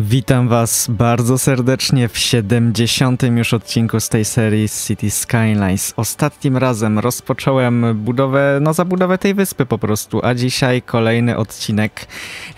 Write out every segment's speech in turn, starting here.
Witam Was bardzo serdecznie w 70. już odcinku z tej serii City Skylines. Ostatnim razem rozpocząłem budowę, no zabudowę tej wyspy po prostu, a dzisiaj kolejny odcinek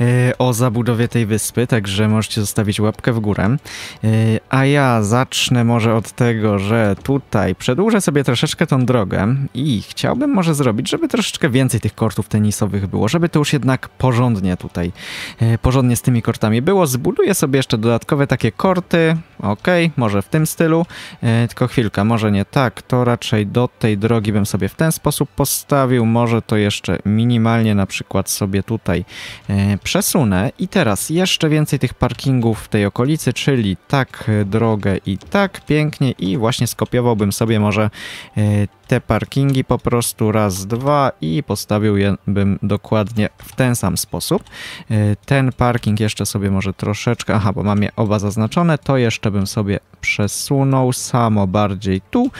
yy, o zabudowie tej wyspy, także możecie zostawić łapkę w górę. Yy, a ja zacznę może od tego, że tutaj przedłużę sobie troszeczkę tą drogę i chciałbym może zrobić, żeby troszeczkę więcej tych kortów tenisowych było, żeby to już jednak porządnie tutaj, yy, porządnie z tymi kortami było. Zbuduję Kupię sobie jeszcze dodatkowe takie korty, ok, może w tym stylu, e, tylko chwilkę, może nie tak, to raczej do tej drogi bym sobie w ten sposób postawił, może to jeszcze minimalnie na przykład sobie tutaj e, przesunę i teraz jeszcze więcej tych parkingów w tej okolicy, czyli tak e, drogę i tak pięknie i właśnie skopiowałbym sobie może e, te parkingi po prostu raz, dwa i postawił je bym dokładnie w ten sam sposób. E, ten parking jeszcze sobie może troszeczkę, aha, bo mam je oba zaznaczone, to jeszcze bym sobie przesunął samo bardziej tu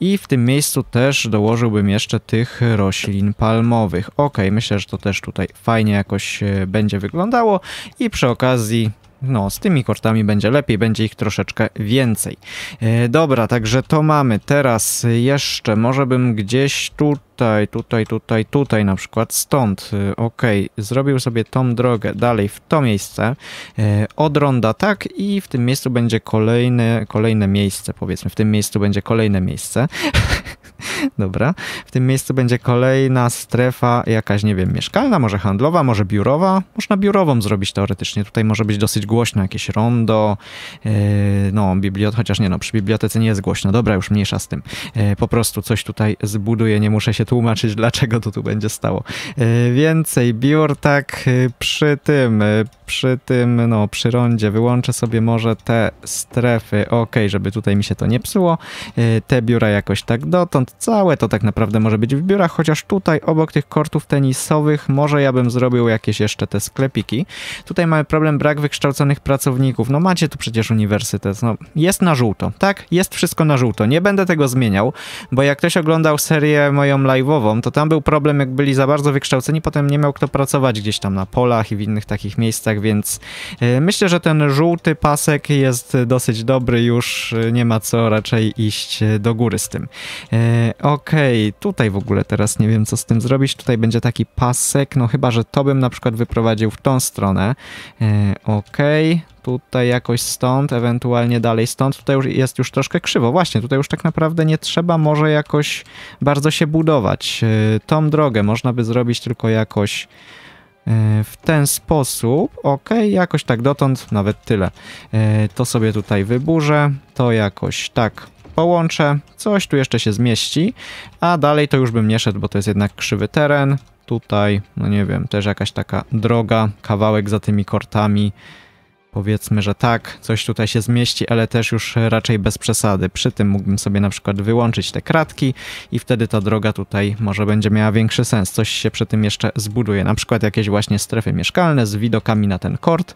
i w tym miejscu też dołożyłbym jeszcze tych roślin palmowych. Ok, myślę, że to też tutaj fajnie jakoś e, będzie wyglądało i przy okazji no, z tymi kortami będzie lepiej, będzie ich troszeczkę więcej. E, dobra, także to mamy. Teraz jeszcze może bym gdzieś tutaj, tutaj, tutaj, tutaj na przykład stąd. E, ok, zrobił sobie tą drogę dalej w to miejsce. E, od ronda tak i w tym miejscu będzie kolejne, kolejne miejsce, powiedzmy. W tym miejscu będzie kolejne miejsce. Dobra. W tym miejscu będzie kolejna strefa jakaś, nie wiem, mieszkalna, może handlowa, może biurowa. Można biurową zrobić teoretycznie. Tutaj może być dosyć głośno jakieś rondo, yy, no, bibliot, chociaż nie no, przy bibliotece nie jest głośno. Dobra, już mniejsza z tym. Yy, po prostu coś tutaj zbuduję, nie muszę się tłumaczyć, dlaczego to tu będzie stało. Yy, więcej biur, tak, przy tym, przy tym, no, przy rondzie wyłączę sobie może te strefy, ok, żeby tutaj mi się to nie psuło. te biura jakoś tak dotąd stąd całe to tak naprawdę może być w biurach, chociaż tutaj obok tych kortów tenisowych może ja bym zrobił jakieś jeszcze te sklepiki. Tutaj mamy problem brak wykształconych pracowników. No macie tu przecież uniwersytet. No, jest na żółto, tak? Jest wszystko na żółto. Nie będę tego zmieniał, bo jak ktoś oglądał serię moją live'ową, to tam był problem, jak byli za bardzo wykształceni, potem nie miał kto pracować gdzieś tam na polach i w innych takich miejscach, więc e, myślę, że ten żółty pasek jest dosyć dobry, już e, nie ma co raczej iść e, do góry z tym. E, okej, okay, tutaj w ogóle teraz nie wiem, co z tym zrobić. Tutaj będzie taki pasek, no chyba, że to bym na przykład wyprowadził w tą stronę. E, okej, okay, tutaj jakoś stąd, ewentualnie dalej stąd. Tutaj już jest już troszkę krzywo. Właśnie, tutaj już tak naprawdę nie trzeba może jakoś bardzo się budować. E, tą drogę można by zrobić tylko jakoś w ten sposób, ok, jakoś tak dotąd, nawet tyle. To sobie tutaj wyburzę, to jakoś tak połączę, coś tu jeszcze się zmieści, a dalej to już bym nie szedł, bo to jest jednak krzywy teren. Tutaj, no nie wiem, też jakaś taka droga, kawałek za tymi kortami, Powiedzmy, że tak, coś tutaj się zmieści, ale też już raczej bez przesady. Przy tym mógłbym sobie na przykład wyłączyć te kratki i wtedy ta droga tutaj może będzie miała większy sens. Coś się przy tym jeszcze zbuduje, na przykład jakieś właśnie strefy mieszkalne z widokami na ten kort.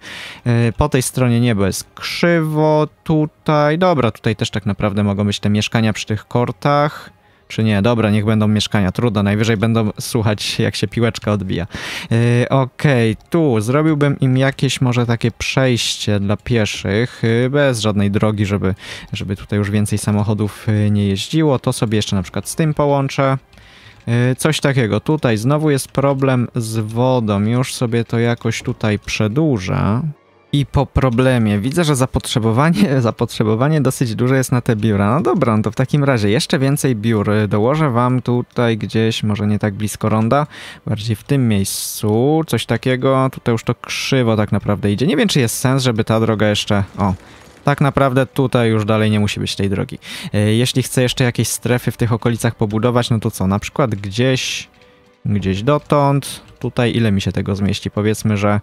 Y, po tej stronie niebo jest krzywo, tutaj, dobra, tutaj też tak naprawdę mogą być te mieszkania przy tych kortach. Czy nie? Dobra, niech będą mieszkania. Trudno, najwyżej będą słuchać, jak się piłeczka odbija. Yy, Okej, okay. tu zrobiłbym im jakieś może takie przejście dla pieszych, yy, bez żadnej drogi, żeby, żeby tutaj już więcej samochodów yy, nie jeździło. To sobie jeszcze na przykład z tym połączę. Coś takiego. Tutaj znowu jest problem z wodą. Już sobie to jakoś tutaj przedłużę i po problemie. Widzę, że zapotrzebowanie, zapotrzebowanie dosyć duże jest na te biura. No dobra, no to w takim razie jeszcze więcej biur. Dołożę wam tutaj gdzieś, może nie tak blisko ronda, bardziej w tym miejscu, coś takiego. Tutaj już to krzywo tak naprawdę idzie. Nie wiem, czy jest sens, żeby ta droga jeszcze... O, tak naprawdę tutaj już dalej nie musi być tej drogi. E, jeśli chcę jeszcze jakieś strefy w tych okolicach pobudować, no to co, na przykład gdzieś... Gdzieś dotąd, tutaj ile mi się tego zmieści? Powiedzmy, że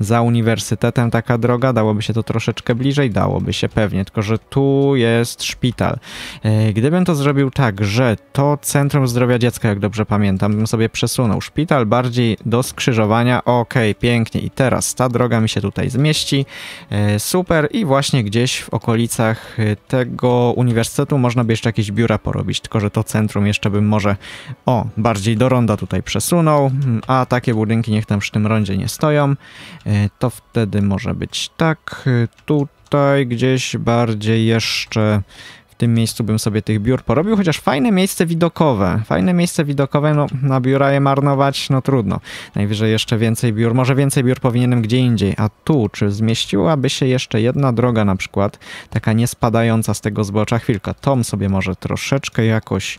za uniwersytetem taka droga, dałoby się to troszeczkę bliżej, dałoby się pewnie, tylko że tu jest szpital. E, gdybym to zrobił tak, że to Centrum Zdrowia Dziecka, jak dobrze pamiętam, bym sobie przesunął szpital bardziej do skrzyżowania, okej, okay, pięknie i teraz ta droga mi się tutaj zmieści, e, super i właśnie gdzieś w okolicach e, tego uniwersytetu można by jeszcze jakieś biura porobić, tylko że to centrum jeszcze bym może, o, bardziej do ronda tutaj przesunął, a tak takie budynki niech tam przy tym rondzie nie stoją. E, to wtedy może być tak. E, tutaj gdzieś bardziej jeszcze tym miejscu bym sobie tych biur porobił, chociaż fajne miejsce widokowe, fajne miejsce widokowe, no na biura je marnować, no trudno. Najwyżej jeszcze więcej biur, może więcej biur powinienem gdzie indziej, a tu, czy zmieściłaby się jeszcze jedna droga na przykład, taka niespadająca z tego zbocza, chwilka, tom sobie może troszeczkę jakoś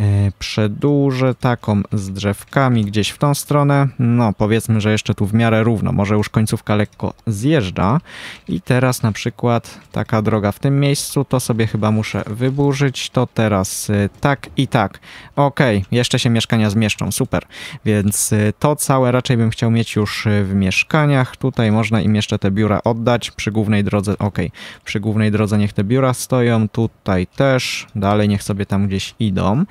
e, przedłużę, taką z drzewkami gdzieś w tą stronę, no powiedzmy, że jeszcze tu w miarę równo, może już końcówka lekko zjeżdża i teraz na przykład taka droga w tym miejscu, to sobie chyba muszę proszę wyburzyć to teraz y, tak i tak. Ok, jeszcze się mieszkania zmieszczą, super. Więc y, to całe raczej bym chciał mieć już y, w mieszkaniach. Tutaj można im jeszcze te biura oddać. Przy głównej drodze, ok, przy głównej drodze niech te biura stoją. Tutaj też, dalej niech sobie tam gdzieś idą.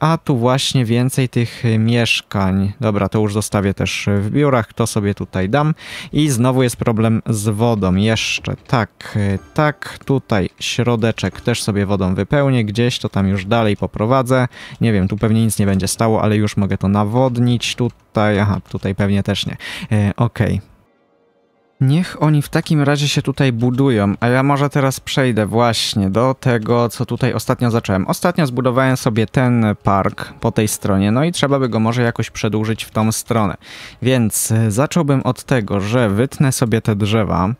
A tu właśnie więcej tych mieszkań. Dobra, to już zostawię też w biurach, to sobie tutaj dam. I znowu jest problem z wodą. Jeszcze tak, tak, tutaj środeczek też już sobie wodą wypełnię gdzieś, to tam już dalej poprowadzę. Nie wiem, tu pewnie nic nie będzie stało, ale już mogę to nawodnić. Tutaj, aha, tutaj pewnie też nie. E, Okej, okay. Niech oni w takim razie się tutaj budują, a ja może teraz przejdę właśnie do tego, co tutaj ostatnio zacząłem. Ostatnio zbudowałem sobie ten park po tej stronie, no i trzeba by go może jakoś przedłużyć w tą stronę. Więc e, zacząłbym od tego, że wytnę sobie te drzewa,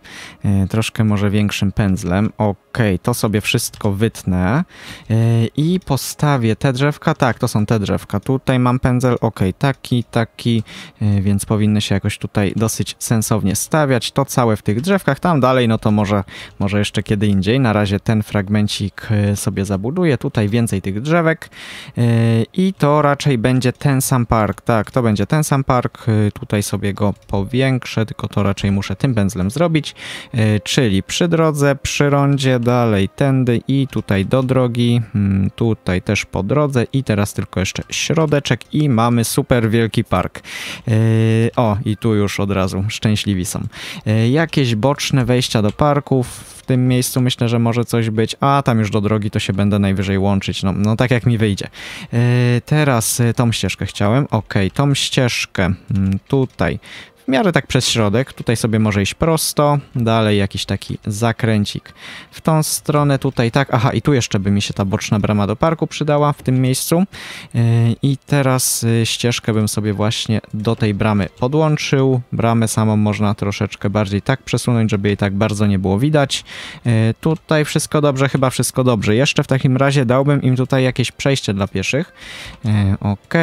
e, troszkę może większym pędzlem. Ok, to sobie wszystko wytnę e, i postawię te drzewka, tak, to są te drzewka. Tutaj mam pędzel, ok, taki, taki, więc powinny się jakoś tutaj dosyć sensownie stawiać to całe w tych drzewkach. Tam dalej, no to może, może jeszcze kiedy indziej. Na razie ten fragmencik e, sobie zabuduję. Tutaj więcej tych drzewek e, i to raczej będzie ten sam park. Tak, to będzie ten sam park. E, tutaj sobie go powiększę, tylko to raczej muszę tym pędzlem zrobić, czyli przy drodze, przy rondzie, dalej tędy i tutaj do drogi, hmm, tutaj też po drodze i teraz tylko jeszcze środeczek i mamy super wielki park. O, i tu już od razu szczęśliwi są. E, jakieś boczne wejścia do parków, w tym miejscu myślę, że może coś być, a tam już do drogi to się będę najwyżej łączyć, no, no tak jak mi wyjdzie. E, teraz e, tą ścieżkę chciałem, ok, tą ścieżkę mm, tutaj miarę tak przez środek. Tutaj sobie może iść prosto, dalej jakiś taki zakręcik. W tą stronę tutaj tak, aha i tu jeszcze by mi się ta boczna brama do parku przydała w tym miejscu. Yy, I teraz yy, ścieżkę bym sobie właśnie do tej bramy podłączył. Bramę samą można troszeczkę bardziej tak przesunąć, żeby jej tak bardzo nie było widać. Yy, tutaj wszystko dobrze, chyba wszystko dobrze. Jeszcze w takim razie dałbym im tutaj jakieś przejście dla pieszych. Ok,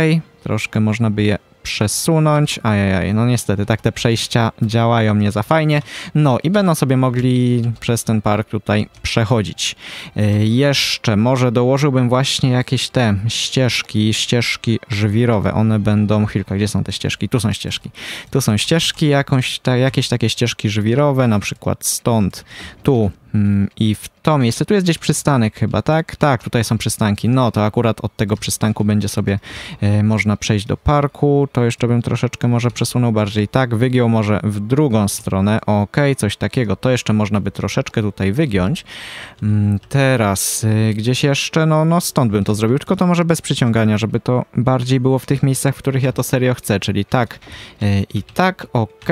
troszkę można by je przesunąć. Ajajaj, no niestety, tak te przejścia działają nie za fajnie. No i będą sobie mogli przez ten park tutaj przechodzić. E, jeszcze może dołożyłbym właśnie jakieś te ścieżki, ścieżki żwirowe. One będą, chwilka, gdzie są te ścieżki? Tu są ścieżki. Tu są ścieżki, jakąś, ta, jakieś takie ścieżki żwirowe, na przykład stąd, tu Mm, I w to miejsce, tu jest gdzieś przystanek chyba, tak? Tak, tutaj są przystanki. No to akurat od tego przystanku będzie sobie y, można przejść do parku. To jeszcze bym troszeczkę może przesunął bardziej tak. Wygiął może w drugą stronę. Ok, coś takiego. To jeszcze można by troszeczkę tutaj wygiąć. Y, teraz y, gdzieś jeszcze, no, no stąd bym to zrobił, tylko to może bez przyciągania, żeby to bardziej było w tych miejscach, w których ja to serio chcę, czyli tak e, i tak. Ok,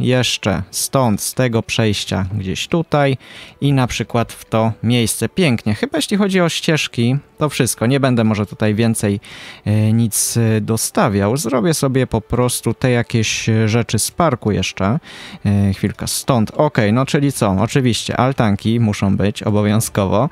jeszcze stąd, z tego przejścia gdzieś tutaj i na przykład w to miejsce. Pięknie. Chyba jeśli chodzi o ścieżki, to wszystko. Nie będę może tutaj więcej e, nic e, dostawiał. Zrobię sobie po prostu te jakieś e, rzeczy z parku jeszcze. Chwilka, stąd. Ok, no czyli co? Oczywiście altanki muszą być obowiązkowo.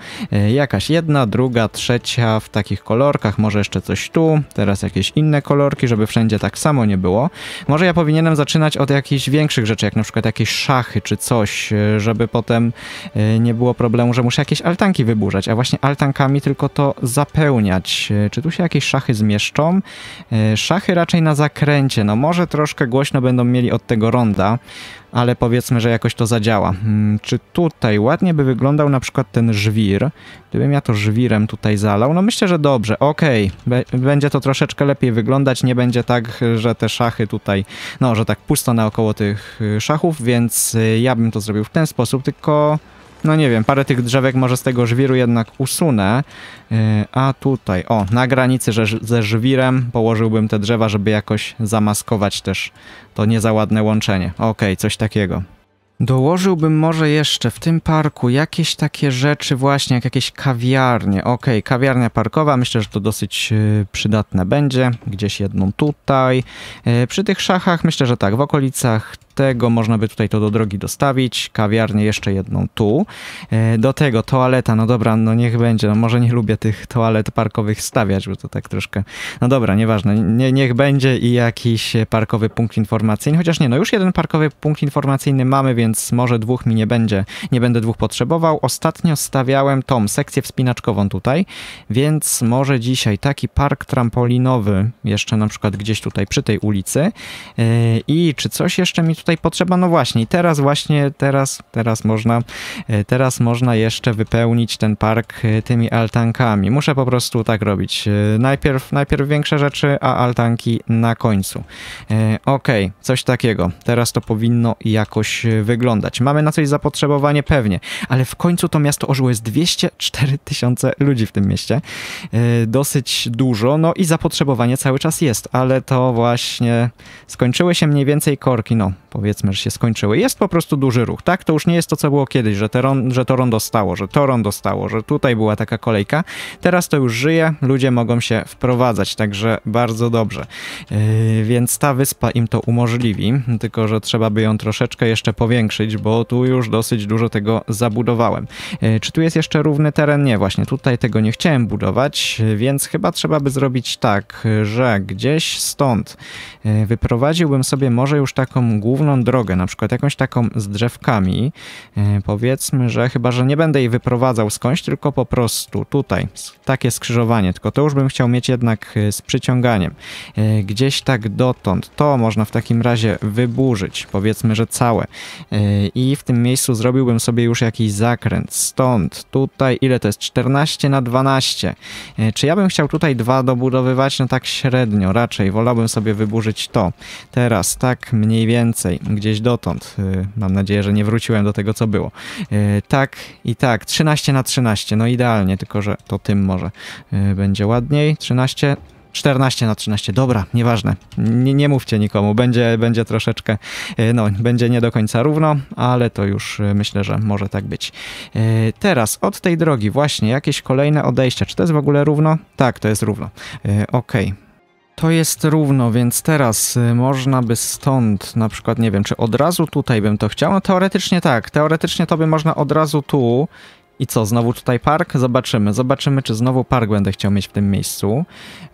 Jakaś jedna, druga, trzecia w takich kolorkach. Może jeszcze coś tu. Teraz jakieś inne kolorki, żeby wszędzie tak samo nie było. Może ja powinienem zaczynać od jakichś większych rzeczy, jak na przykład jakieś szachy czy coś, żeby potem E, nie było problemu, że muszę jakieś altanki wyburzać, a właśnie altankami tylko to zapełniać. E, czy tu się jakieś szachy zmieszczą? E, szachy raczej na zakręcie, no może troszkę głośno będą mieli od tego ronda, ale powiedzmy, że jakoś to zadziała. Mm, czy tutaj ładnie by wyglądał na przykład ten żwir? Gdybym ja to żwirem tutaj zalał, no myślę, że dobrze, okej. Okay. Będzie to troszeczkę lepiej wyglądać, nie będzie tak, że te szachy tutaj, no, że tak pusto naokoło tych y, szachów, więc y, ja bym to zrobił w ten sposób, tylko no nie wiem, parę tych drzewek może z tego żwiru jednak usunę. Y, a tutaj, o, na granicy ze żwirem położyłbym te drzewa, żeby jakoś zamaskować też to niezaładne łączenie. Okej, okay, coś takiego. Dołożyłbym może jeszcze w tym parku jakieś takie rzeczy właśnie, jak jakieś kawiarnie. Ok, kawiarnia parkowa, myślę, że to dosyć y, przydatne będzie. Gdzieś jedną tutaj. Y, przy tych szachach myślę, że tak, w okolicach tego można by tutaj to do drogi dostawić, kawiarnię jeszcze jedną tu. E, do tego toaleta, no dobra, no niech będzie, no może nie lubię tych toalet parkowych stawiać, bo to tak troszkę, no dobra, nieważne, nie, niech będzie i jakiś e, parkowy punkt informacyjny, chociaż nie, no już jeden parkowy punkt informacyjny mamy, więc może dwóch mi nie będzie, nie będę dwóch potrzebował. Ostatnio stawiałem tą sekcję wspinaczkową tutaj, więc może dzisiaj taki park trampolinowy jeszcze na przykład gdzieś tutaj przy tej ulicy e, i czy coś jeszcze mi tutaj potrzeba? No właśnie, teraz właśnie, teraz, teraz można, e, teraz można jeszcze wypełnić ten park e, tymi altankami. Muszę po prostu tak robić. E, najpierw, najpierw większe rzeczy, a altanki na końcu. Ok, coś takiego. Teraz to powinno jakoś wyglądać. Mamy na coś zapotrzebowanie pewnie, ale w końcu to miasto ożyło. Jest 204 tysiące ludzi w tym mieście. Dosyć dużo, no i zapotrzebowanie cały czas jest, ale to właśnie skończyły się mniej więcej korki, no powiedzmy, że się skończyły. Jest po prostu duży ruch, tak? To już nie jest to, co było kiedyś, że, te że to rondo stało, że to rondo stało, że tutaj była taka kolejka. Teraz to już żyje, ludzie mogą się wprowadzać, także bardzo dobrze. Yy, więc ta wyspa im to umożliwi, tylko że trzeba by ją troszeczkę jeszcze powiększyć, bo tu już dosyć dużo tego zabudowałem. Yy, czy tu jest jeszcze równy teren? Nie, właśnie tutaj tego nie chciałem budować, yy, więc chyba trzeba by zrobić tak, yy, że gdzieś stąd yy, wyprowadziłbym sobie może już taką główną główną drogę, na przykład jakąś taką z drzewkami, e, powiedzmy, że chyba, że nie będę jej wyprowadzał skądś, tylko po prostu tutaj, takie skrzyżowanie, tylko to już bym chciał mieć jednak e, z przyciąganiem. E, gdzieś tak dotąd, to można w takim razie wyburzyć, powiedzmy, że całe. I w tym miejscu zrobiłbym sobie już jakiś zakręt, stąd, tutaj, ile to jest, 14 na 12. Czy ja bym chciał tutaj dwa dobudowywać? No tak średnio, raczej wolałbym sobie wyburzyć to. Teraz tak mniej więcej dalej, gdzieś dotąd. Y, mam nadzieję, że nie wróciłem do tego, co było. Y, tak i tak, 13 na 13, no idealnie, tylko że to tym może y, będzie ładniej. 13 14 na 13, dobra, nieważne. Nie, nie mówcie nikomu, będzie, będzie troszeczkę, no, będzie nie do końca równo, ale to już myślę, że może tak być. Teraz od tej drogi, właśnie jakieś kolejne odejścia. Czy to jest w ogóle równo? Tak, to jest równo. Okej, okay. To jest równo, więc teraz y, można by stąd, na przykład, nie wiem, czy od razu tutaj bym to chciał? No teoretycznie tak, teoretycznie to by można od razu tu i co, znowu tutaj park? Zobaczymy. Zobaczymy, czy znowu park będę chciał mieć w tym miejscu.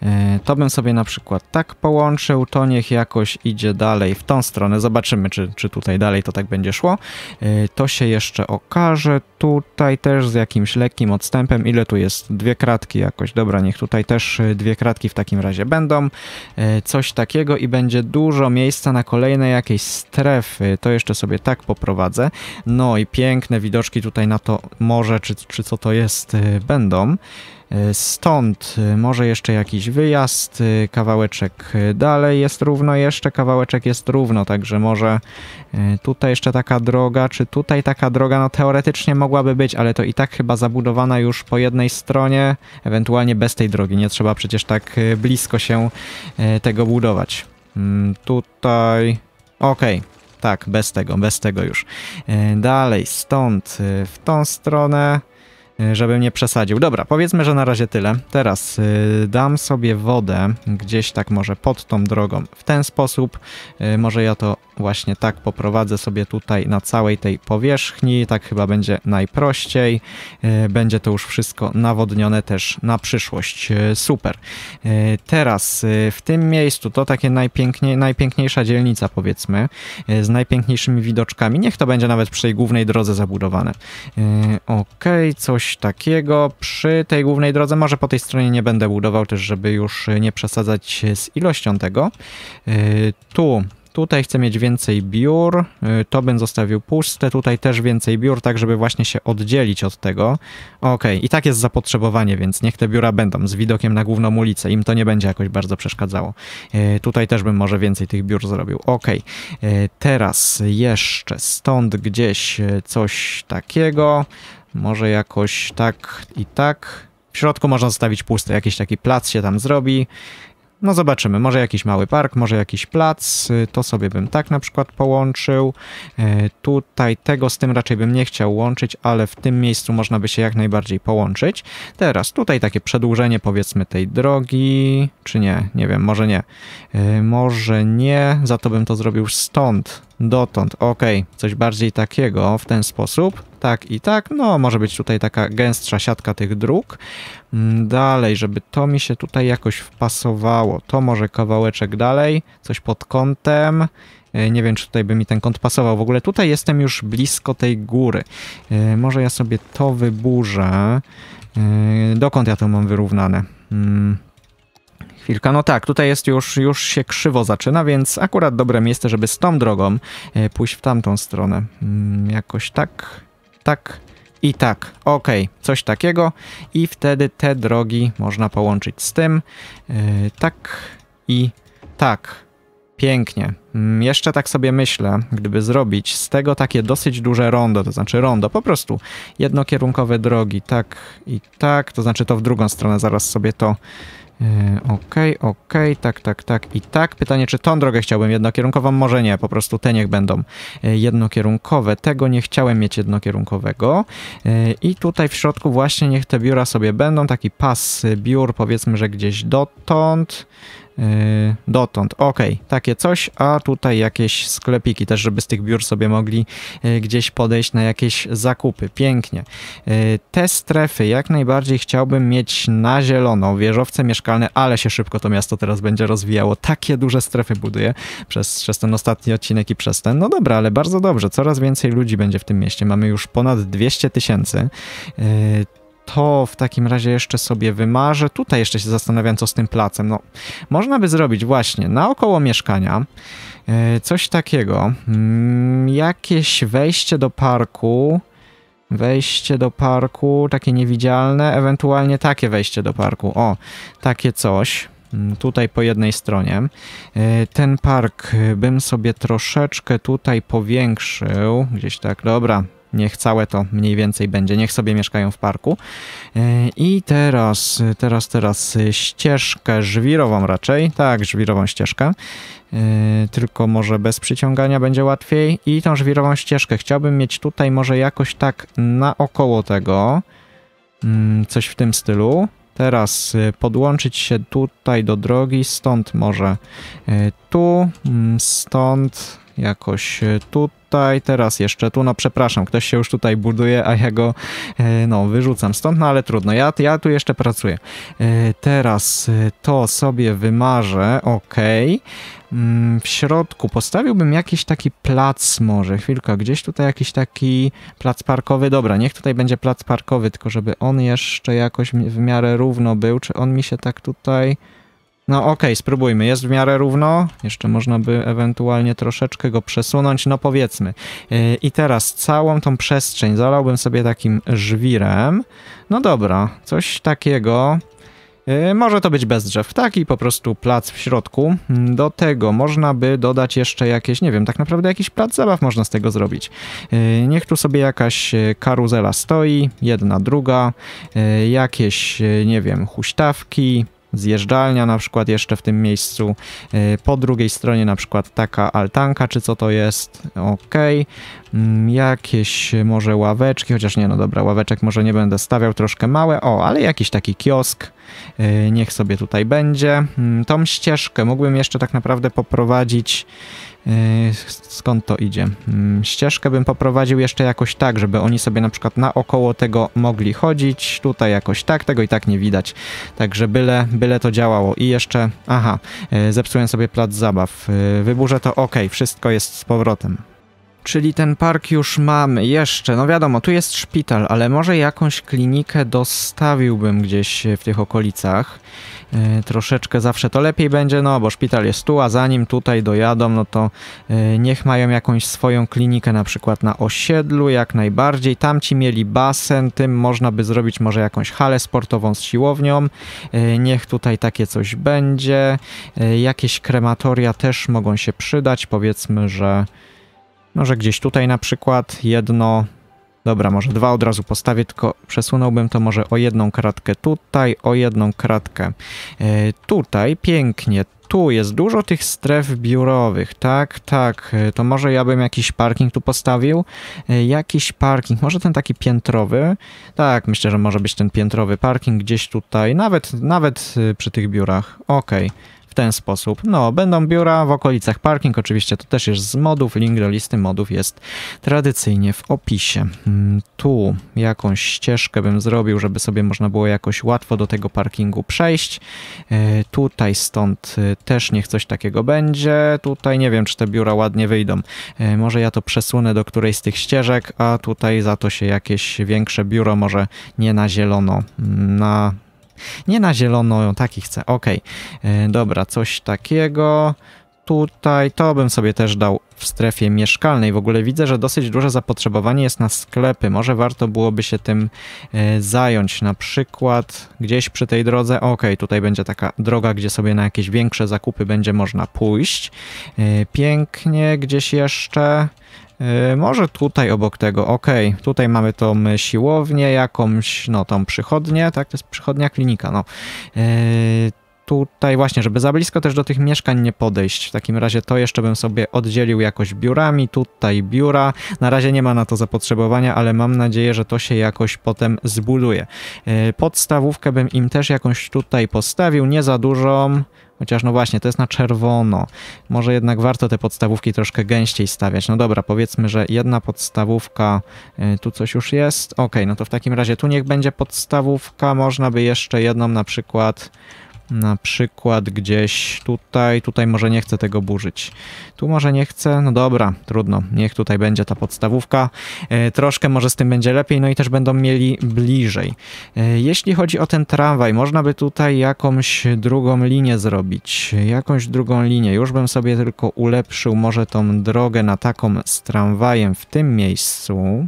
E, to bym sobie na przykład tak połączył, to niech jakoś idzie dalej w tą stronę. Zobaczymy, czy, czy tutaj dalej to tak będzie szło. E, to się jeszcze okaże. Tutaj też z jakimś lekkim odstępem. Ile tu jest? Dwie kratki jakoś. Dobra, niech tutaj też e, dwie kratki w takim razie będą. Coś takiego i będzie dużo miejsca na kolejne jakieś strefy. To jeszcze sobie tak poprowadzę. No i piękne widoczki tutaj na to morze czy, czy co to jest, y, będą. Y, stąd y, może jeszcze jakiś wyjazd, kawałeczek dalej jest równo jeszcze, kawałeczek jest równo, także może tutaj jeszcze taka droga, czy tutaj taka droga, no teoretycznie mogłaby być, ale to i tak chyba zabudowana już po jednej stronie, ewentualnie bez tej drogi, nie trzeba przecież tak blisko się tego budować. Mm, tutaj, okej. Okay. Tak, bez tego, bez tego już. E, dalej, stąd, e, w tą stronę, e, żebym nie przesadził. Dobra, powiedzmy, że na razie tyle. Teraz dam sobie wodę gdzieś tak może pod tą drogą. W ten sposób może ja to właśnie tak poprowadzę sobie tutaj na całej tej powierzchni, tak chyba będzie najprościej. E, będzie to już wszystko nawodnione też na przyszłość. E, super. E, teraz w tym miejscu to takie najpięknie, najpiękniejsza dzielnica powiedzmy, z najpiękniejszymi widoczkami. Niech to będzie nawet przy tej głównej drodze zabudowane. Ok, coś takiego przy tej głównej drodze. Może po tej stronie nie będę budował też, żeby już nie przesadzać z ilością tego. Tu Tutaj chcę mieć więcej biur, y, to bym zostawił puste, tutaj też więcej biur, tak żeby właśnie się oddzielić od tego. Ok, i tak jest zapotrzebowanie, więc niech te biura będą z widokiem na główną ulicę, im to nie będzie jakoś bardzo przeszkadzało. Y, tutaj też bym może więcej tych biur zrobił. Ok, teraz jeszcze stąd gdzieś y, coś takiego, może jakoś tak i tak. W środku można zostawić puste, jakiś taki plac się tam zrobi. No zobaczymy, może jakiś mały park, może jakiś plac, y, to sobie bym tak na przykład połączył. Y, tutaj tego z tym raczej bym nie chciał łączyć, ale w tym miejscu można by się jak najbardziej połączyć. Teraz tutaj takie przedłużenie powiedzmy tej drogi, czy nie, nie wiem, może nie. Y, może nie, za to bym to zrobił stąd, Dotąd, ok, coś bardziej takiego, w ten sposób, tak i tak, no może być tutaj taka gęstsza siatka tych dróg. Mm, dalej, żeby to mi się tutaj jakoś wpasowało, to może kawałeczek dalej, coś pod kątem, e, nie wiem, czy tutaj by mi ten kąt pasował. W ogóle tutaj jestem już blisko tej góry. E, może ja sobie to wyburzę. E, dokąd ja to mam wyrównane? Hmm. Chwilka, no tak, tutaj jest już, już się krzywo zaczyna, więc akurat dobre miejsce, żeby z tą drogą e, pójść w tamtą stronę. Mm, jakoś tak, tak i tak. Ok, coś takiego. I wtedy te drogi można połączyć z tym. E, tak i tak. Pięknie. Mm, jeszcze tak sobie myślę, gdyby zrobić z tego takie dosyć duże rondo, to znaczy rondo, po prostu jednokierunkowe drogi, tak i tak, to znaczy to w drugą stronę, zaraz sobie to E, okej, okay, okej, okay, tak, tak, tak i tak. Pytanie, czy tą drogę chciałbym jednokierunkową? Może nie, po prostu te niech będą e, jednokierunkowe. Tego nie chciałem mieć jednokierunkowego. E, I tutaj w środku właśnie niech te biura sobie będą. Taki pas biur, powiedzmy, że gdzieś dotąd. Yy, dotąd. Ok, takie coś, a tutaj jakieś sklepiki też, żeby z tych biur sobie mogli yy, gdzieś podejść na jakieś zakupy. Pięknie. Yy, te strefy jak najbardziej chciałbym mieć na zielono, wieżowce mieszkalne, ale się szybko to miasto teraz będzie rozwijało. Takie duże strefy buduje przez, przez ten ostatni odcinek i przez ten. No dobra, ale bardzo dobrze. Coraz więcej ludzi będzie w tym mieście. Mamy już ponad 200 tysięcy to w takim razie jeszcze sobie wymarzę. Tutaj jeszcze się zastanawiam, co z tym placem. No, można by zrobić właśnie naokoło mieszkania e, coś takiego. Mm, jakieś wejście do parku. Wejście do parku, takie niewidzialne, ewentualnie takie wejście do parku. O, takie coś. Mm, tutaj po jednej stronie. E, ten park bym sobie troszeczkę tutaj powiększył. Gdzieś tak, dobra, niech całe to mniej więcej będzie, niech sobie mieszkają w parku. E, I teraz, teraz, teraz ścieżkę żwirową raczej, tak, żwirową ścieżkę, e, tylko może bez przyciągania będzie łatwiej. I tą żwirową ścieżkę chciałbym mieć tutaj może jakoś tak naokoło tego, mm, coś w tym stylu. Teraz e, podłączyć się tutaj do drogi, stąd może tu, mm, stąd jakoś e, tutaj, teraz jeszcze tu, no przepraszam, ktoś się już tutaj buduje, a ja go, e, no, wyrzucam stąd, no ale trudno, ja, ja tu jeszcze pracuję. E, teraz to sobie wymarzę, ok. Mm, w środku postawiłbym jakiś taki plac może, chwilka, gdzieś tutaj jakiś taki plac parkowy, dobra, niech tutaj będzie plac parkowy, tylko żeby on jeszcze jakoś w miarę równo był, czy on mi się tak tutaj no okej, okay, spróbujmy. Jest w miarę równo. Jeszcze można by ewentualnie troszeczkę go przesunąć, no powiedzmy. Y, I teraz całą tą przestrzeń zalałbym sobie takim żwirem. No dobra, coś takiego. Y, może to być bez drzew, taki po prostu plac w środku. Do tego można by dodać jeszcze jakieś, nie wiem, tak naprawdę jakiś plac zabaw można z tego zrobić. Y, niech tu sobie jakaś karuzela stoi, jedna, druga, jakieś, nie wiem, huśtawki, zjeżdżalnia na przykład jeszcze w tym miejscu, y, po drugiej stronie na przykład taka altanka, czy co to jest, ok, mm, jakieś może ławeczki, chociaż nie, no dobra, ławeczek może nie będę stawiał, troszkę małe, o, ale jakiś taki kiosk, Y, niech sobie tutaj będzie. Mm, tą ścieżkę mógłbym jeszcze tak naprawdę poprowadzić y, skąd to idzie. Mm, ścieżkę bym poprowadził jeszcze jakoś tak, żeby oni sobie na przykład naokoło tego mogli chodzić, tutaj jakoś tak, tego i tak nie widać. Także byle, byle to działało. I jeszcze, aha, y, zepsułem sobie plac zabaw. Wyburzę to, ok, wszystko jest z powrotem. Czyli ten park już mamy jeszcze. No wiadomo, tu jest szpital, ale może jakąś klinikę dostawiłbym gdzieś e, w tych okolicach. Yy, troszeczkę zawsze to lepiej będzie, no bo szpital jest tu, a zanim tutaj dojadą, no to yy, niech mają jakąś swoją klinikę na przykład na osiedlu, jak najbardziej. Tamci mieli basen, tym można by zrobić może jakąś halę sportową z siłownią. Yy, niech tutaj takie coś będzie. Jakieś krematoria też mogą się przydać, powiedzmy, że może gdzieś tutaj na przykład jedno... Dobra, może dwa od razu postawię, tylko przesunąłbym to może o jedną kratkę tutaj, o jedną kratkę yy, tutaj. Pięknie. Tu jest dużo tych stref biurowych, tak, tak. E, to może ja bym jakiś parking tu postawił. E, jakiś parking, może ten taki piętrowy. Tak, myślę, że może być ten piętrowy parking gdzieś tutaj, nawet, nawet przy tych biurach. Okej. Okay ten sposób. No, będą biura w okolicach parking, oczywiście to też jest z modów, link do listy modów jest tradycyjnie w opisie. Mm, tu jakąś ścieżkę bym zrobił, żeby sobie można było jakoś łatwo do tego parkingu przejść. E, tutaj stąd e, też niech coś takiego będzie. Tutaj nie wiem, czy te biura ładnie wyjdą. E, może ja to przesunę do którejś z tych ścieżek, a tutaj za to się jakieś większe biuro może nie na zielono, mm, na nie na zielono, ją taki chcę, ok. E, dobra, coś takiego. Tutaj to bym sobie też dał w strefie mieszkalnej. W ogóle widzę, że dosyć duże zapotrzebowanie jest na sklepy. Może warto byłoby się tym e, zająć. Na przykład gdzieś przy tej drodze, ok, tutaj będzie taka droga, gdzie sobie na jakieś większe zakupy będzie można pójść. E, pięknie, gdzieś jeszcze. E, może tutaj obok tego, ok, tutaj mamy tą siłownię, jakąś, no tą przychodnię, tak, to jest przychodnia, klinika, no. E, tutaj właśnie, żeby za blisko też do tych mieszkań nie podejść. W takim razie to jeszcze bym sobie oddzielił jakoś biurami, tutaj biura. Na razie nie ma na to zapotrzebowania, ale mam nadzieję, że to się jakoś potem zbuduje. E, podstawówkę bym im też jakąś tutaj postawił, nie za dużą, Chociaż no właśnie, to jest na czerwono. Może jednak warto te podstawówki troszkę gęściej stawiać. No dobra, powiedzmy, że jedna podstawówka, y, tu coś już jest. Ok, no to w takim razie tu niech będzie podstawówka, można by jeszcze jedną na przykład na przykład gdzieś tutaj, tutaj może nie chcę tego burzyć. Tu może nie chcę, no dobra, trudno, niech tutaj będzie ta podstawówka. E, troszkę może z tym będzie lepiej, no i też będą mieli bliżej. E, jeśli chodzi o ten tramwaj, można by tutaj jakąś drugą linię zrobić, jakąś drugą linię. Już bym sobie tylko ulepszył może tą drogę na taką z tramwajem w tym miejscu.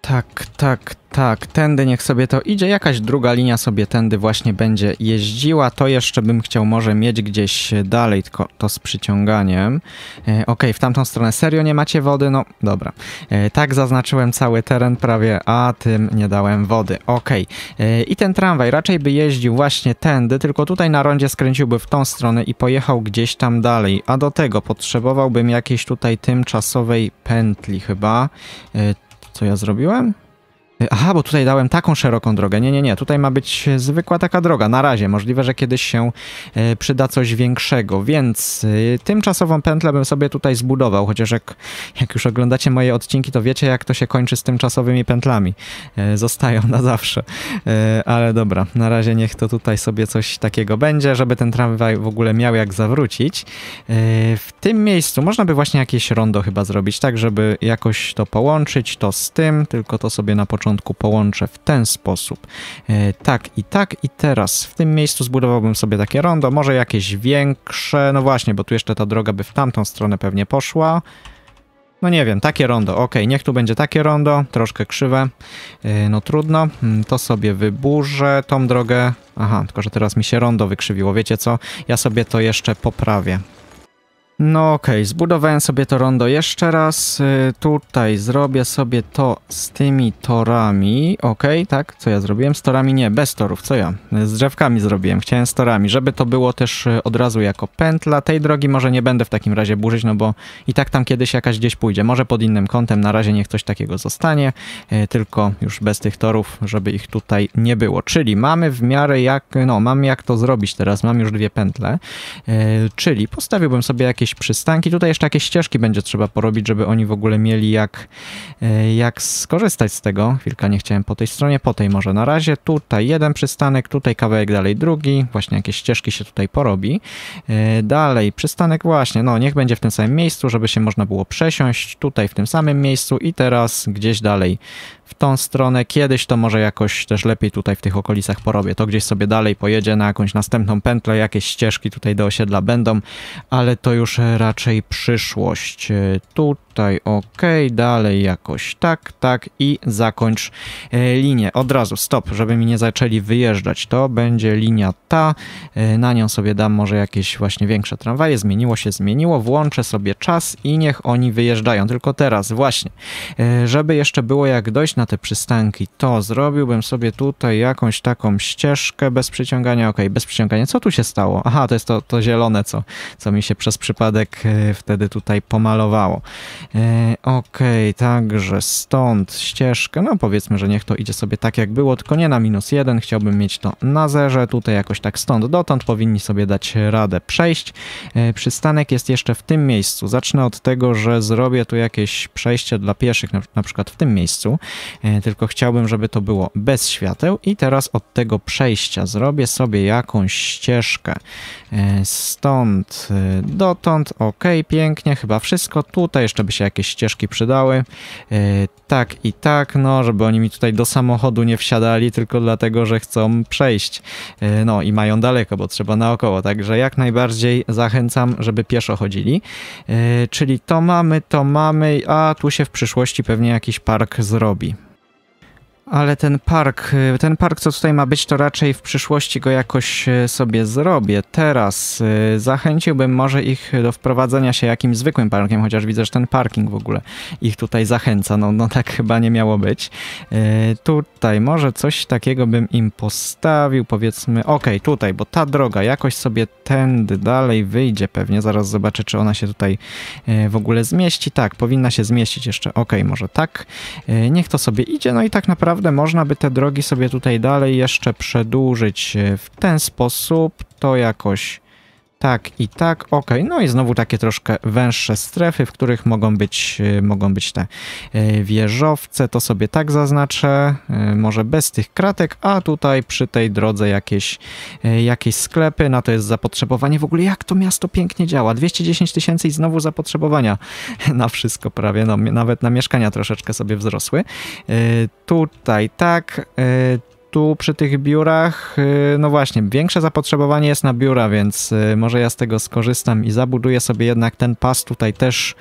Tak, tak, tak. Tędy niech sobie to idzie. Jakaś druga linia sobie tędy właśnie będzie jeździła. To jeszcze bym chciał może mieć gdzieś dalej, tylko to z przyciąganiem. E, ok, w tamtą stronę serio nie macie wody? No dobra. E, tak zaznaczyłem cały teren prawie, a tym nie dałem wody. Ok. E, I ten tramwaj raczej by jeździł właśnie tędy, tylko tutaj na rondzie skręciłby w tą stronę i pojechał gdzieś tam dalej. A do tego potrzebowałbym jakiejś tutaj tymczasowej pętli chyba. E, co ja zrobiłem? Aha, bo tutaj dałem taką szeroką drogę. Nie, nie, nie. Tutaj ma być zwykła taka droga. Na razie. Możliwe, że kiedyś się e, przyda coś większego. Więc e, tymczasową pętlę bym sobie tutaj zbudował. Chociaż jak, jak już oglądacie moje odcinki, to wiecie, jak to się kończy z tymczasowymi pętlami. E, zostają na zawsze. Ale dobra. Na razie niech to tutaj sobie coś takiego będzie, żeby ten tramwaj w ogóle miał jak zawrócić. W tym miejscu można by właśnie jakieś rondo chyba zrobić, tak, żeby jakoś to połączyć, to z tym, tylko to sobie na początku początku połączę w ten sposób. E, tak i tak i teraz. W tym miejscu zbudowałbym sobie takie rondo, może jakieś większe, no właśnie, bo tu jeszcze ta droga by w tamtą stronę pewnie poszła. No nie wiem, takie rondo, ok, niech tu będzie takie rondo, troszkę krzywe, e, no trudno, mm, to sobie wyburzę, tą drogę, aha, tylko że teraz mi się rondo wykrzywiło, wiecie co, ja sobie to jeszcze poprawię, no okej, okay. zbudowałem sobie to rondo jeszcze raz. Y, tutaj zrobię sobie to z tymi torami. Okej, okay, tak? Co ja zrobiłem? Z torami nie, bez torów. Co ja? Z drzewkami zrobiłem. Chciałem z torami, żeby to było też y, od razu jako pętla. Tej drogi może nie będę w takim razie burzyć, no bo i tak tam kiedyś jakaś gdzieś pójdzie. Może pod innym kątem. Na razie niech coś takiego zostanie. Y, tylko już bez tych torów, żeby ich tutaj nie było. Czyli mamy w miarę jak... No, mam jak to zrobić teraz. Mam już dwie pętle. Czyli postawiłbym sobie jakieś jakieś przystanki. Tutaj jeszcze jakieś ścieżki będzie trzeba porobić, żeby oni w ogóle mieli jak, e, jak skorzystać z tego. Chwilka, nie chciałem po tej stronie, po tej może na razie. Tutaj jeden przystanek, tutaj kawałek dalej drugi. Właśnie jakieś ścieżki się tutaj porobi. E, dalej przystanek właśnie, no niech będzie w tym samym miejscu, żeby się można było przesiąść. Tutaj w tym samym miejscu i teraz gdzieś dalej w tą stronę. Kiedyś to może jakoś też lepiej tutaj w tych okolicach porobię. To gdzieś sobie dalej pojedzie na jakąś następną pętlę, jakieś ścieżki tutaj do osiedla będą, ale to już raczej przyszłość. E, tutaj ok, dalej jakoś tak, tak i zakończ e, linię. Od razu stop, żeby mi nie zaczęli wyjeżdżać. To będzie linia ta, e, na nią sobie dam może jakieś właśnie większe tramwaje. Zmieniło się, zmieniło, włączę sobie czas i niech oni wyjeżdżają. Tylko teraz właśnie, żeby jeszcze było jak dojść na te przystanki. To zrobiłbym sobie tutaj jakąś taką ścieżkę bez przyciągania. Ok, bez przyciągania. Co tu się stało? Aha, to jest to, to zielone, co, co mi się przez przypadek e, wtedy tutaj pomalowało. E, okej, ok, także stąd ścieżkę. No powiedzmy, że niech to idzie sobie tak jak było, tylko nie na minus jeden. Chciałbym mieć to na zerze. Tutaj jakoś tak stąd dotąd powinni sobie dać radę przejść. E, przystanek jest jeszcze w tym miejscu. Zacznę od tego, że zrobię tu jakieś przejście dla pieszych, na, na przykład w tym miejscu. E, tylko chciałbym, żeby to było bez świateł i teraz od tego przejścia zrobię sobie jakąś ścieżkę. E, stąd e, dotąd, ok, pięknie, chyba wszystko. Tutaj jeszcze by się jakieś ścieżki przydały. Tak i tak, no, żeby oni mi tutaj do samochodu nie wsiadali tylko dlatego, że chcą przejść. No i mają daleko, bo trzeba naokoło, także jak najbardziej zachęcam, żeby pieszo chodzili. Czyli to mamy, to mamy, a tu się w przyszłości pewnie jakiś park zrobi. Ale ten park, y, ten park, co tutaj ma być, to raczej w przyszłości go jakoś y, sobie zrobię. Teraz y, zachęciłbym może ich do wprowadzenia się jakimś zwykłym parkiem, chociaż widzę, że ten parking w ogóle ich tutaj zachęca. No, no tak chyba nie miało być. Tutaj może coś takiego bym im postawił, powiedzmy, ok, tutaj, bo ta droga jakoś sobie tędy dalej wyjdzie pewnie. Zaraz zobaczę, czy ona się tutaj w ogóle zmieści. Tak, powinna się zmieścić jeszcze. Ok, może tak. Niech to sobie idzie. No i tak naprawdę naprawdę można by te drogi sobie tutaj dalej jeszcze przedłużyć e, w ten sposób. To jakoś tak i tak, ok. No i znowu takie troszkę węższe strefy, w których mogą być, e, mogą być te e, wieżowce, to sobie tak zaznaczę, e, może bez tych kratek, a tutaj przy tej drodze jakieś, jakieś sklepy, na to jest zapotrzebowanie. W ogóle jak to miasto pięknie działa, 210 tysięcy i znowu zapotrzebowania na wszystko prawie, no, nawet na mieszkania troszeczkę sobie wzrosły. Tutaj tak, tu przy tych biurach, y, no właśnie, większe zapotrzebowanie jest na biura, więc y, może ja z tego skorzystam i zabuduję sobie jednak ten pas tutaj też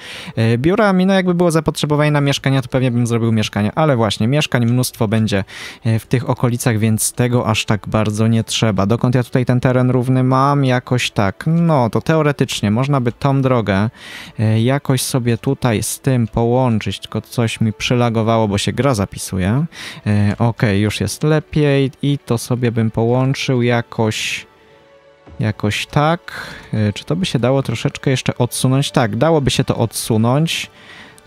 y, biura. Mi no jakby było zapotrzebowanie na mieszkania, to pewnie bym zrobił mieszkania, ale właśnie mieszkań mnóstwo będzie w tych okolicach, więc tego aż tak bardzo nie trzeba. Dokąd ja tutaj ten teren równy mam? Jakoś tak, no to teoretycznie można by tą drogę jakoś sobie tutaj z tym połączyć, tylko coś mi przylagowało, bo się gra zapisuje. Okej, okay, już jest lepiej lepiej i to sobie bym połączył jakoś jakoś tak. E, czy to by się dało troszeczkę jeszcze odsunąć? Tak, dałoby się to odsunąć.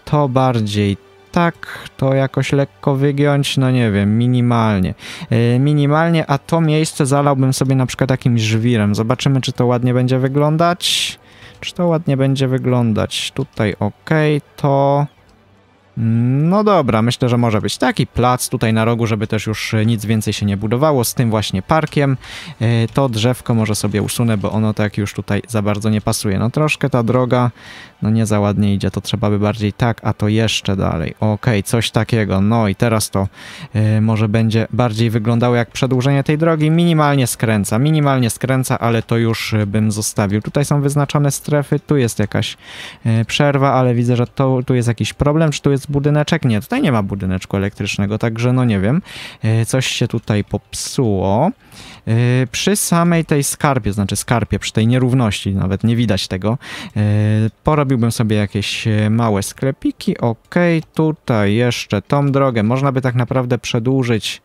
To bardziej tak, to jakoś lekko wygiąć, no nie wiem, minimalnie. E, minimalnie, a to miejsce zalałbym sobie na przykład jakimś żwirem. Zobaczymy, czy to ładnie będzie wyglądać. Czy to ładnie będzie wyglądać. Tutaj ok, to... No dobra, myślę, że może być taki plac tutaj na rogu, żeby też już e, nic więcej się nie budowało z tym właśnie parkiem. E, to drzewko może sobie usunę, bo ono tak już tutaj za bardzo nie pasuje. No troszkę ta droga, no nie za ładnie idzie, to trzeba by bardziej tak, a to jeszcze dalej. Okej, okay, coś takiego. No i teraz to e, może będzie bardziej wyglądało jak przedłużenie tej drogi. Minimalnie skręca, minimalnie skręca, ale to już bym zostawił. Tutaj są wyznaczone strefy, tu jest jakaś przerwa, ale widzę, że to, tu jest jakiś problem, czy tu jest budyneczek? Nie, tutaj nie ma budyneczku elektrycznego, także no nie wiem. E, coś się tutaj popsuło. E, przy samej tej skarpie, znaczy skarpie, przy tej nierówności, nawet nie widać tego, e, porobiłbym sobie jakieś małe sklepiki. Ok, tutaj jeszcze tą drogę. Można by tak naprawdę przedłużyć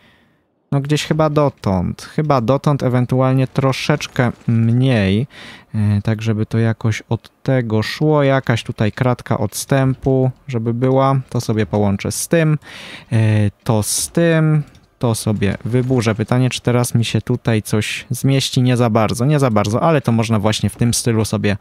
no gdzieś chyba dotąd, chyba dotąd, ewentualnie troszeczkę mniej, e, tak żeby to jakoś od tego szło, jakaś tutaj kratka odstępu, żeby była, to sobie połączę z tym, e, to z tym, to sobie wyburzę. Pytanie, czy teraz mi się tutaj coś zmieści? Nie za bardzo, nie za bardzo, ale to można właśnie w tym stylu sobie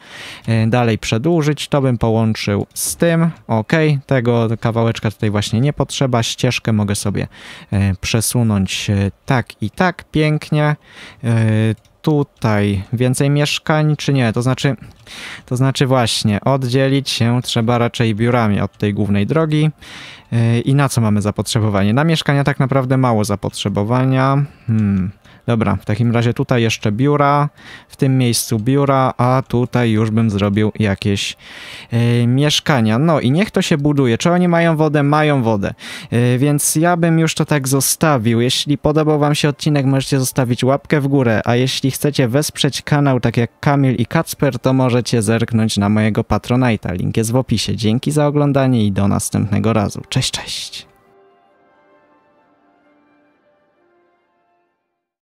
e, dalej przedłużyć. To bym połączył z tym. Ok, tego kawałeczka tutaj właśnie nie potrzeba. Ścieżkę mogę sobie e, przesunąć e, tak i tak pięknie tutaj więcej mieszkań, czy nie? To znaczy, to znaczy właśnie, oddzielić się trzeba raczej biurami od tej głównej drogi. Yy, I na co mamy zapotrzebowanie? Na mieszkania tak naprawdę mało zapotrzebowania. Hmm. Dobra, w takim razie tutaj jeszcze biura, w tym miejscu biura, a tutaj już bym zrobił jakieś yy, mieszkania. No i niech to się buduje. Czy oni mają wodę? Mają wodę. Yy, więc ja bym już to tak zostawił. Jeśli podobał wam się odcinek, możecie zostawić łapkę w górę, a jeśli chcecie wesprzeć kanał, tak jak Kamil i Kacper, to możecie zerknąć na mojego Patronite'a. Link jest w opisie. Dzięki za oglądanie i do następnego razu. Cześć, cześć!